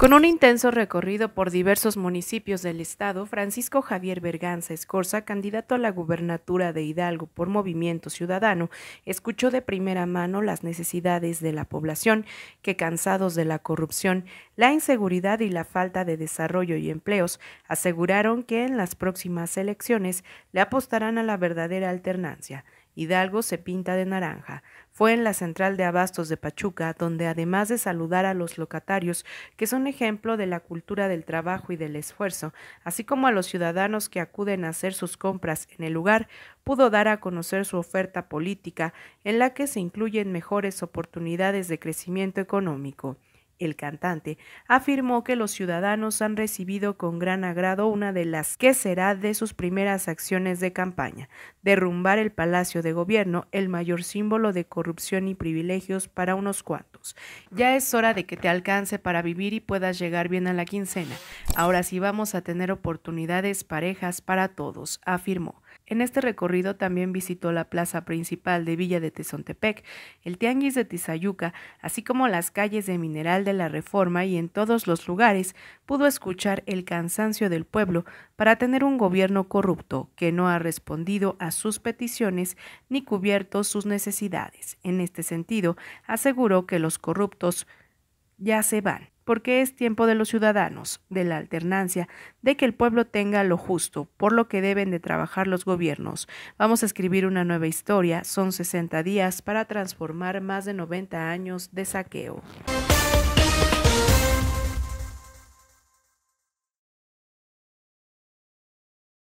Con un intenso recorrido por diversos municipios del estado, Francisco Javier Berganza Escorza, candidato a la gubernatura de Hidalgo por Movimiento Ciudadano, escuchó de primera mano las necesidades de la población que cansados de la corrupción, la inseguridad y la falta de desarrollo y empleos, aseguraron que en las próximas elecciones le apostarán a la verdadera alternancia Hidalgo se pinta de naranja. Fue en la central de abastos de Pachuca donde, además de saludar a los locatarios, que son ejemplo de la cultura del trabajo y del esfuerzo, así como a los ciudadanos que acuden a hacer sus compras en el lugar, pudo dar a conocer su oferta política, en la que se incluyen mejores oportunidades de crecimiento económico el cantante, afirmó que los ciudadanos han recibido con gran agrado una de las que será de sus primeras acciones de campaña, derrumbar el Palacio de Gobierno, el mayor símbolo de corrupción y privilegios para unos cuantos. Ya es hora de que te alcance para vivir y puedas llegar bien a la quincena. Ahora sí vamos a tener oportunidades parejas para todos, afirmó. En este recorrido también visitó la plaza principal de Villa de Tezontepec, el Tianguis de Tizayuca, así como las calles de Mineral de la Reforma y en todos los lugares pudo escuchar el cansancio del pueblo para tener un gobierno corrupto que no ha respondido a sus peticiones ni cubierto sus necesidades. En este sentido, aseguró que los corruptos ya se van porque es tiempo de los ciudadanos, de la alternancia, de que el pueblo tenga lo justo, por lo que deben de trabajar los gobiernos. Vamos a escribir una nueva historia, son 60 días para transformar más de 90 años de saqueo.